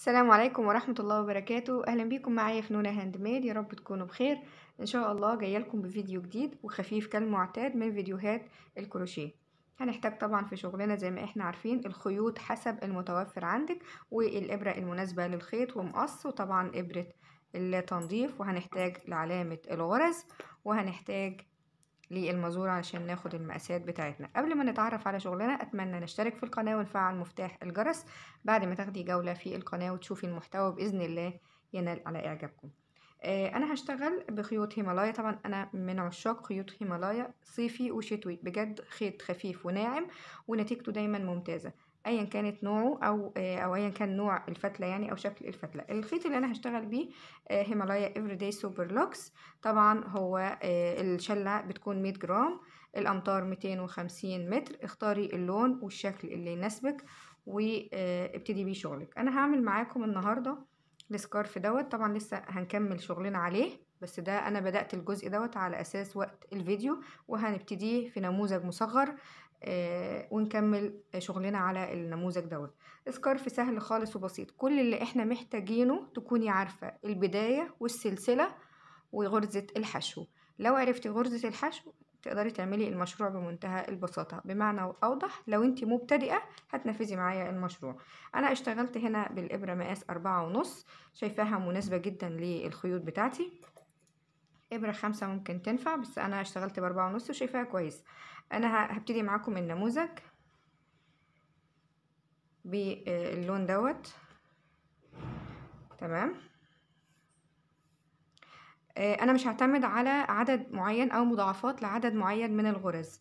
السلام عليكم ورحمة الله وبركاته أهلا بيكم معايا في نونا هاند ميد يا رب تكونوا بخير إن شاء الله جاي لكم بفيديو جديد وخفيف كالمعتاد من فيديوهات الكروشيه هنحتاج طبعا في شغلنا زي ما احنا عارفين الخيوط حسب المتوفر عندك والإبرة المناسبة للخيط ومقص وطبعا إبرة التنظيف وهنحتاج لعلامة الغرز وهنحتاج للمزورة عشان ناخد المقاسات بتاعتنا قبل ما نتعرف على شغلنا أتمنى نشترك في القناة ونفعل مفتاح الجرس بعد ما تاخدي جولة في القناة وتشوفي المحتوى بإذن الله ينال على إعجابكم آه، انا هشتغل بخيوط هيمالايا طبعا انا من عشاق خيوط هيمالايا صيفي وشتوي بجد خيط خفيف وناعم ونتيجته دايما ممتازه ايا كانت نوعه او آه، او ايا كان نوع الفتله يعني او شكل الفتله الخيط اللي انا هشتغل بيه هيمالايا داي سوبر لوكس طبعا هو آه، الشله بتكون 100 جرام الامتار 250 متر اختاري اللون والشكل اللي يناسبك وابتدي آه، بيه شغلك انا هعمل معاكم النهارده السكارف دوت طبعا لسه هنكمل شغلنا عليه بس ده انا بدأت الجزء دوت على اساس وقت الفيديو وهنبتديه في نموذج مصغر آه، ونكمل شغلنا على النموذج دوت سكارف سهل خالص وبسيط كل اللي احنا محتاجينه تكوني عارفة البداية والسلسلة وغرزة الحشو لو عرفتي غرزة الحشو تقدري تعملي المشروع بمنتهى البساطة بمعنى أوضح لو انت مبتدئة هتنفذي معايا المشروع أنا اشتغلت هنا بالإبرة مقاس أربعة ونص شايفاها مناسبة جدا للخيوط بتاعتي إبرة خمسة ممكن تنفع بس أنا اشتغلت بأربعة ونص وشايفاها كويس أنا هبتدي معاكم النموذج باللون دوت تمام آه، أنا مش هعتمد على عدد معين أو مضاعفات لعدد معين من الغرز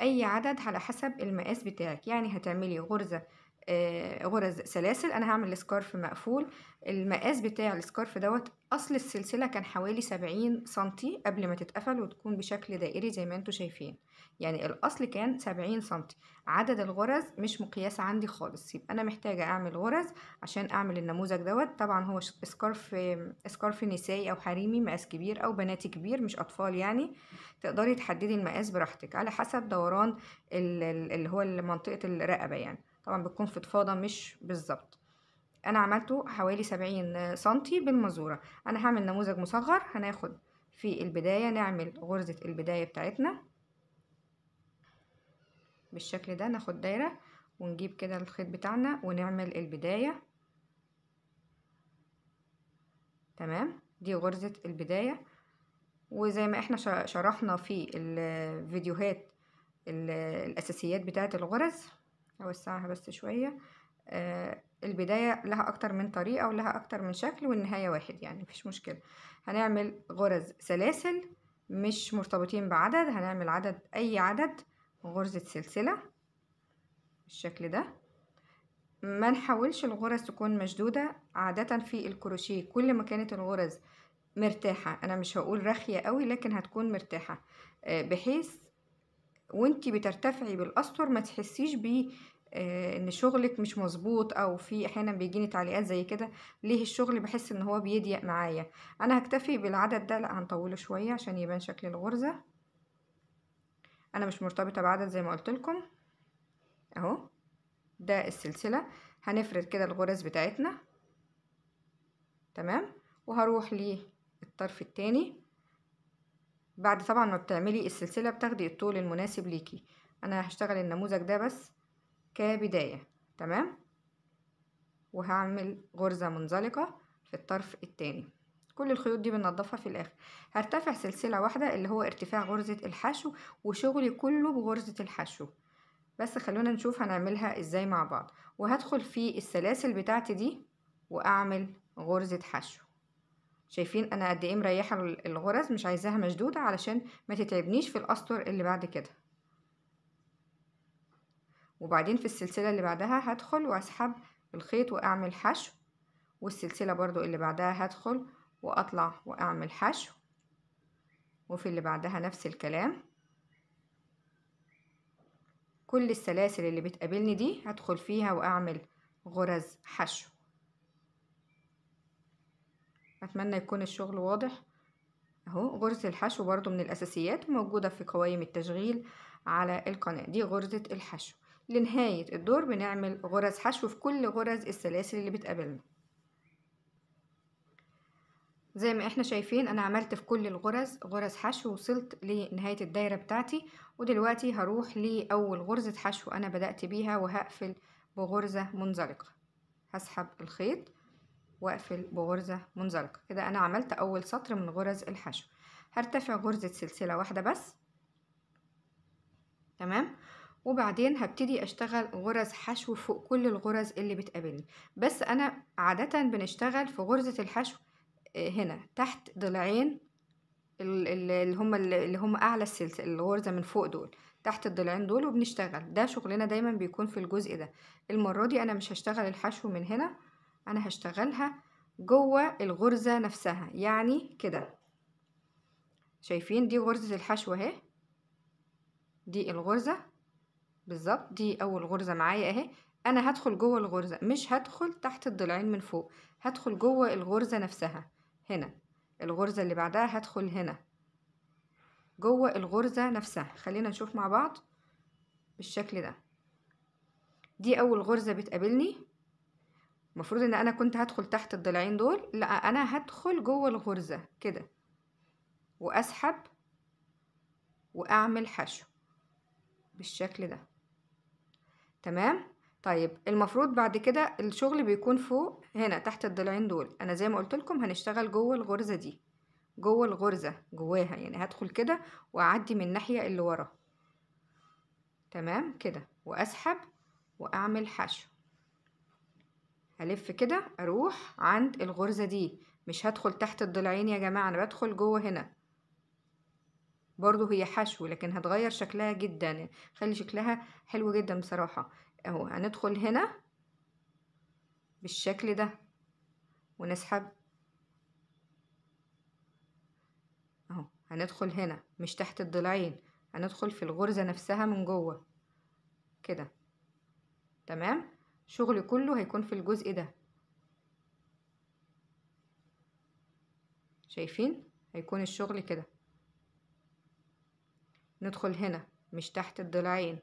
أي عدد على حسب المقاس بتاعك يعني هتعملي غرزة غرز آه، سلاسل انا هعمل السكارف مقفول المقاس بتاع السكارف دوت اصل السلسله كان حوالي سبعين سنتي قبل ما تتقفل وتكون بشكل دائري زي ما انتم شايفين يعني الاصل كان سبعين سنتي عدد الغرز مش مقياس عندي خالص يبقى انا محتاجه اعمل غرز عشان اعمل النموذج دوت طبعا هو سكارف سكارف نسائي او حريمي مقاس كبير او بناتي كبير مش اطفال يعني تقدري تحددي المقاس براحتك على حسب دوران اللي هو منطقه الرقبه يعني طبعا بتكون فضفاضة مش بالظبط انا عملته حوالي سبعين سنتي بالمزورة انا هعمل نموذج مصغر هناخد في البداية نعمل غرزة البداية بتاعتنا بالشكل ده ناخد دايرة ونجيب كده الخيط بتاعنا ونعمل البداية تمام دي غرزة البداية وزي ما احنا شرحنا في الفيديوهات الاساسيات بتاعة الغرز هوسعها بس شوية آه البداية لها أكتر من طريقة ولها أكتر من شكل والنهاية واحد يعني مفيش مشكلة هنعمل غرز سلاسل مش مرتبطين بعدد هنعمل عدد أي عدد غرزة سلسلة بالشكل ده ما نحاولش الغرز تكون مشدودة عادة في الكروشيه كل ما كانت الغرز مرتاحة أنا مش هقول رخية قوي لكن هتكون مرتاحة آه، بحيث وانتي بترتفعي بالأسطر ما تحسيش بيه آه، ان شغلك مش مظبوط او في احيانا بيجيني تعليقات زي كده ليه الشغل بحس ان هو بيضيق معايا انا هكتفي بالعدد ده لا هنطوله شويه عشان يبان شكل الغرزه انا مش مرتبطه بعدد زي ما قلت لكم اهو ده السلسله هنفرد كده الغرز بتاعتنا تمام وهروح للطرف التاني بعد طبعا ما بتعملي السلسله بتاخدي الطول المناسب ليكي انا هشتغل النموذج ده بس كبداية تمام وهعمل غرزة منزلقة في الطرف الثاني كل الخيوط دي بننضفها في الاخر هرتفع سلسلة واحدة اللي هو ارتفاع غرزة الحشو وشغلي كله بغرزة الحشو بس خلونا نشوف هنعملها ازاي مع بعض وهدخل في السلاسل بتاعتي دي واعمل غرزة حشو شايفين انا قد ايه مريحة الغرز مش عايزاها مشدودة علشان ما تتعبنيش في الاسطر اللي بعد كده وبعدين في السلسلة اللي بعدها هدخل واسحب الخيط واعمل حشو والسلسلة برضو اللي بعدها هدخل واطلع واعمل حشو وفي اللي بعدها نفس الكلام كل السلاسل اللي بتقابلني دي هدخل فيها واعمل غرز حشو اتمنى يكون الشغل واضح اهو غرزة الحشو برضو من الاساسيات موجودة في قوائم التشغيل على القناة دي غرزة الحشو لنهاية الدور بنعمل غرز حشو في كل غرز السلاسل اللي بتقابلنا زي ما احنا شايفين انا عملت في كل الغرز غرز حشو وصلت لنهاية الدايرة بتاعتي ودلوقتي هروح لأول غرزة حشو انا بدأت بيها وهقفل بغرزة منزلقة هسحب الخيط واقفل بغرزة منزلقة كده انا عملت اول سطر من غرز الحشو هرتفع غرزة سلسلة واحدة بس تمام وبعدين هبتدي اشتغل غرز حشو فوق كل الغرز اللي بتقابلني بس انا عادة بنشتغل في غرزة الحشو آه، هنا تحت ضلعين اللي هم اللي هم اعلى السلسله الغرزه من فوق دول تحت الضلعين دول وبنشتغل ده شغلنا دايما بيكون في الجزء ده المره دي انا مش هشتغل الحشو من هنا انا هشتغلها جوه الغرزه نفسها يعني كده شايفين دي غرزه الحشو اهي دي الغرزه بالظبط دي اول غرزة معايا اهي انا هدخل جوه الغرزة مش هدخل تحت الضلعين من فوق هدخل جوه الغرزة نفسها هنا الغرزة اللي بعدها هدخل هنا جوه الغرزة نفسها خلينا نشوف مع بعض بالشكل ده دي اول غرزة بتقابلني المفروض ان انا كنت هدخل تحت الضلعين دول لا انا هدخل جوه الغرزة كده واسحب واعمل حشو بالشكل ده تمام طيب المفروض بعد كده الشغل بيكون فوق هنا تحت الضلعين دول انا زي ما قلت لكم هنشتغل جوه الغرزه دي جوه الغرزه جواها يعني هدخل كده واعدي من الناحيه اللي ورا تمام كده واسحب واعمل حشو هلف كده اروح عند الغرزه دي مش هدخل تحت الضلعين يا جماعه انا بدخل جوه هنا برضو هي حشو لكن هتغير شكلها جدا يعني خلي شكلها حلو جدا بصراحة اهو هندخل هنا بالشكل ده ونسحب اهو هندخل هنا مش تحت الضلعين هندخل في الغرزة نفسها من جوه كده تمام شغل كله هيكون في الجزء ده شايفين هيكون الشغل كده ندخل هنا مش تحت الضلعين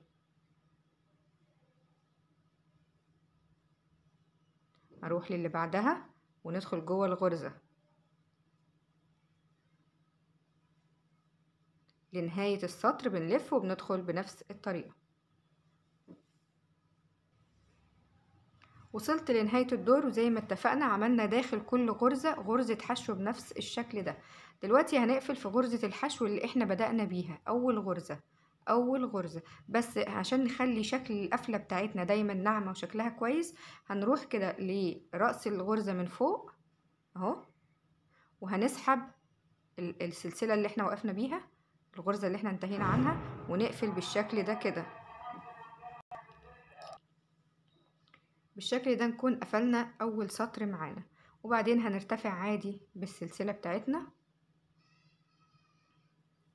اروح للي بعدها وندخل جوه الغرزة لنهاية السطر بنلف وبندخل بنفس الطريقة وصلت لنهاية الدور وزي ما اتفقنا عملنا داخل كل غرزة غرزة حشو بنفس الشكل ده دلوقتي هنقفل في غرزة الحشو اللي احنا بدأنا بيها اول غرزة اول غرزة بس عشان نخلي شكل القفلة بتاعتنا دايما ناعمة وشكلها كويس هنروح كده لرأس الغرزة من فوق اهو وهنسحب السلسلة اللي احنا وقفنا بيها الغرزة اللي احنا انتهينا عنها ونقفل بالشكل ده كده بالشكل ده نكون قفلنا اول سطر معانا وبعدين هنرتفع عادي بالسلسلة بتاعتنا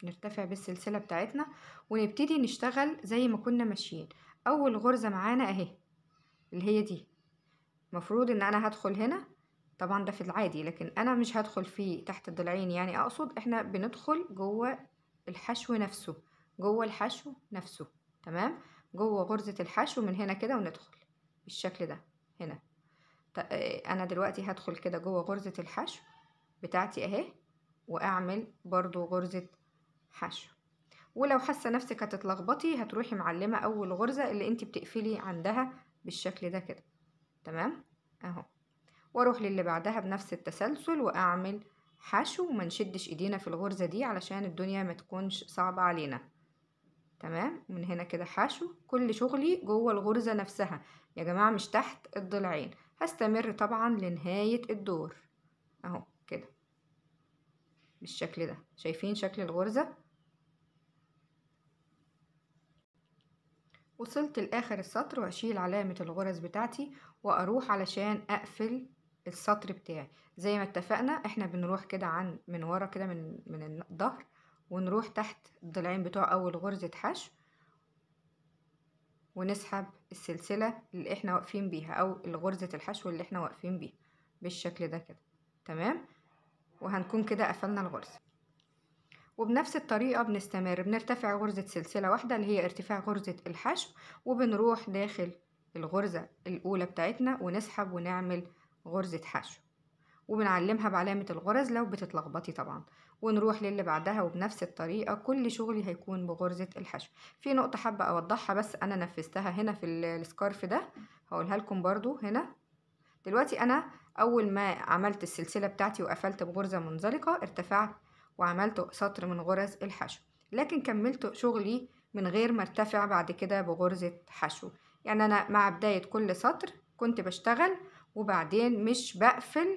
نرتفع بالسلسلة بتاعتنا ونبتدي نشتغل زي ما كنا ماشيين اول غرزة معانا اهي اللي هي دي مفروض ان انا هدخل هنا طبعا ده في العادي لكن انا مش هدخل في تحت الضلعين يعني اقصد احنا بندخل جوه الحشو نفسه جوه الحشو نفسه تمام جوه غرزة الحشو من هنا كده وندخل بالشكل ده هنا انا دلوقتي هدخل كده جوه غرزة الحشو بتاعتي اهي واعمل برضو غرزة حشو ولو حاسه نفسك هتتلخبطي هتروحي معلمه اول غرزه اللي انت بتقفلي عندها بالشكل ده كده تمام اهو واروح للي بعدها بنفس التسلسل واعمل حشو وما نشدش ايدينا في الغرزه دي علشان الدنيا ما تكونش صعبه علينا تمام من هنا كده حشو كل شغلي جوه الغرزه نفسها يا جماعه مش تحت الضلعين هستمر طبعا لنهايه الدور اهو كده بالشكل ده شايفين شكل الغرزه وصلت لآخر السطر وأشيل علامة الغرز بتاعتي وأروح علشان أقفل السطر بتاعي زي ما اتفقنا احنا بنروح كده عن من ورا كده من من الظهر ونروح تحت الضلعين بتوع أول غرزة حشو ونسحب السلسلة اللي احنا واقفين بيها أو غرزة الحشو اللي احنا واقفين بيها بالشكل ده كده تمام وهنكون كده قفلنا الغرزة وبنفس الطريقة بنستمر بنرتفع غرزة سلسلة واحدة اللي هي ارتفاع غرزة الحشو وبنروح داخل الغرزة الأولى بتاعتنا ونسحب ونعمل غرزة حشو وبنعلمها بعلامة الغرز لو بتتلخبطي طبعا ونروح للي بعدها وبنفس الطريقة كل شغلي هيكون بغرزة الحشو في نقطة حابة أوضحها بس أنا نفذتها هنا في السكارف ده هقولها لكم برضو هنا دلوقتي أنا أول ما عملت السلسلة بتاعتي وقفلت بغرزة منزلقة ارتفعت وعملت سطر من غرز الحشو لكن كملت شغلي من غير ما ارتفع بعد كده بغرزة حشو يعني أنا مع بداية كل سطر كنت بشتغل وبعدين مش بقفل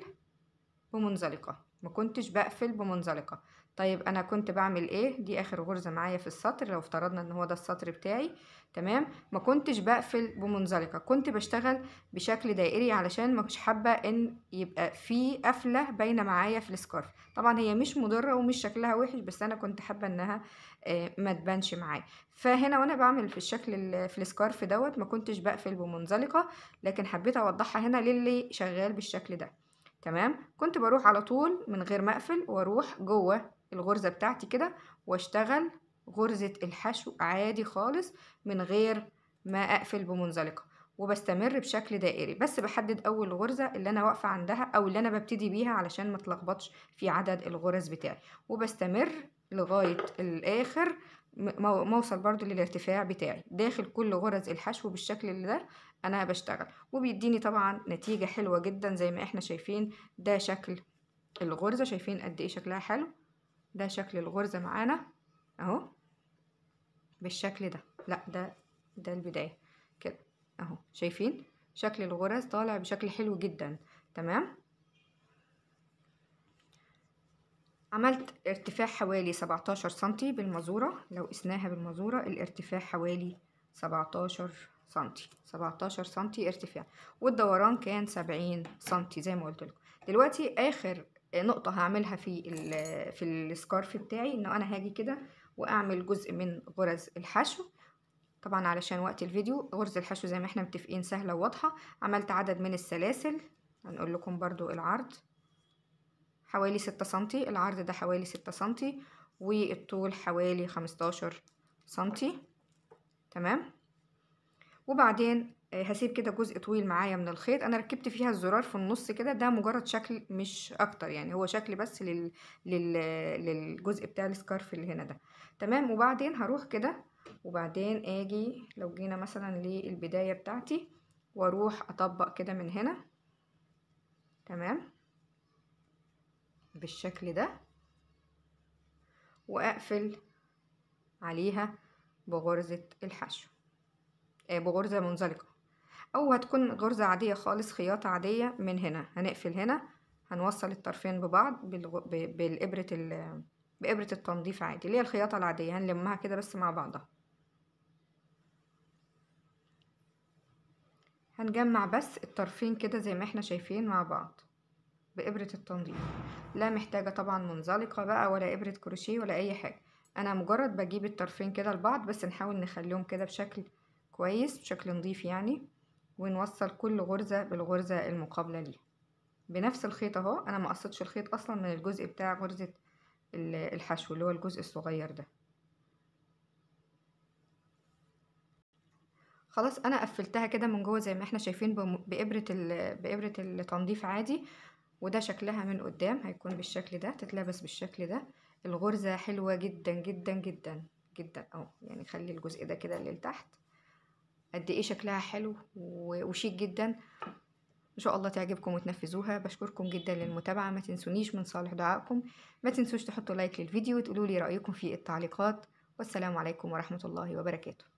بمنزلقة ما كنتش بقفل بمنزلقة طيب انا كنت بعمل ايه دي اخر غرزه معايا في السطر لو افترضنا ان هو ده السطر بتاعي تمام ما كنتش بقفل بمنزلقه كنت بشتغل بشكل دائري علشان ما كنتش حابه ان يبقى في قفله باينه معايا في السكارف طبعا هي مش مضره ومش شكلها وحش بس انا كنت حابه انها آه، ما تبانش معايا فهنا وانا بعمل في الشكل في السكارف دوت ما كنتش بقفل بمنزلقه لكن حبيت اوضحها هنا للي شغال بالشكل ده تمام كنت بروح على طول من غير ما اقفل واروح جوه الغرزة بتاعتي كده واشتغل غرزة الحشو عادي خالص من غير ما اقفل بمنزلقة وبستمر بشكل دائري بس بحدد اول غرزة اللي انا واقفة عندها او اللي انا ببتدي بيها علشان ما تلخبطش في عدد الغرز بتاعي وبستمر لغاية الاخر اوصل برضو للارتفاع بتاعي داخل كل غرز الحشو بالشكل اللي ده انا بشتغل وبيديني طبعا نتيجة حلوة جدا زي ما احنا شايفين ده شكل الغرزة شايفين قد ايه شكلها حلو ده شكل الغرزة معانا اهو بالشكل ده لا ده ده البداية كده اهو شايفين شكل الغرز طالع بشكل حلو جدا تمام عملت ارتفاع حوالي 17 سنتي بالمزورة لو قسناها بالمزورة الارتفاع حوالي 17 سنتي 17 سنتي ارتفاع والدوران كان 70 سنتي زي ما قلت لكم دلوقتي اخر نقطة هعملها في في السكارف بتاعي انه انا هاجي كده واعمل جزء من غرز الحشو طبعا علشان وقت الفيديو غرز الحشو زي ما احنا متفقين سهلة وواضحة عملت عدد من السلاسل هنقول لكم برضو العرض حوالي ستة سنتي العرض ده حوالي ستة سنتي والطول حوالي خمستاشر سنتي تمام وبعدين آه، هسيب كده جزء طويل معايا من الخيط انا ركبت فيها الزرار في النص كده ده مجرد شكل مش اكتر يعني هو شكل بس لل... لل... للجزء بتاع السكارف اللي هنا ده تمام وبعدين هروح كده وبعدين اجي لو جينا مثلا للبداية بتاعتي واروح اطبق كده من هنا تمام بالشكل ده واقفل عليها بغرزة الحشو آه، بغرزة منزلقة او هتكون غرزة عادية خالص خياطة عادية من هنا هنقفل هنا هنوصل الطرفين ببعض بالإبرة بإبرة التنظيف عادي اللي هي الخياطة العادية هنلمها كده بس مع بعضها هنجمع بس الطرفين كده زي ما احنا شايفين مع بعض بإبرة التنظيف لا محتاجة طبعا منزلقة بقى ولا إبرة كروشيه ولا أي حاجة أنا مجرد بجيب الطرفين كده لبعض بس نحاول نخليهم كده بشكل كويس بشكل نظيف يعني ونوصل كل غرزة بالغرزة المقابلة ليها بنفس الخيط اهو انا ما قصيتش الخيط اصلا من الجزء بتاع غرزة الحشو اللي هو الجزء الصغير ده خلاص انا قفلتها كده من جوه زي ما احنا شايفين بابره بابره التنظيف عادي وده شكلها من قدام هيكون بالشكل ده تتلبس بالشكل ده الغرزه حلوه جدا جدا جدا جدا اهو يعني خلي الجزء ده كده اللي لتحت قد ايه شكلها حلو وشيك جدا ان شاء الله تعجبكم وتنفذوها بشكركم جدا للمتابعه ما تنسونيش من صالح دعائكم ما تنسوش تحطوا لايك للفيديو وتقولوا لي رايكم في التعليقات والسلام عليكم ورحمه الله وبركاته